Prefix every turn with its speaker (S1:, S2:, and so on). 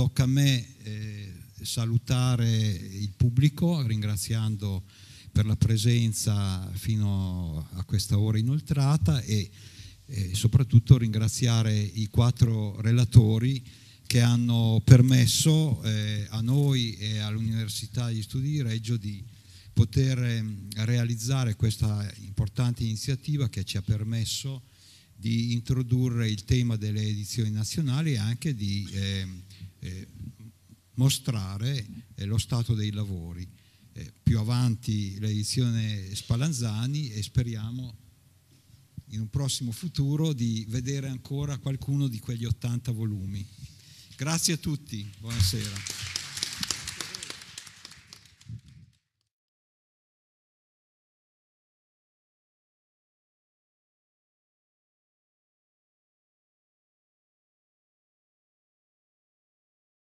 S1: Tocca a me eh, salutare il pubblico ringraziando per la presenza fino a questa ora inoltrata e eh, soprattutto ringraziare i quattro relatori che hanno permesso eh, a noi e all'Università di Studi di Reggio di poter ehm, realizzare questa importante iniziativa che ci ha permesso di introdurre il tema delle edizioni nazionali e anche di eh, eh, mostrare eh, lo stato dei lavori. Eh, più avanti l'edizione Spallanzani e speriamo in un prossimo futuro di vedere ancora qualcuno di quegli 80 volumi. Grazie a tutti, buonasera.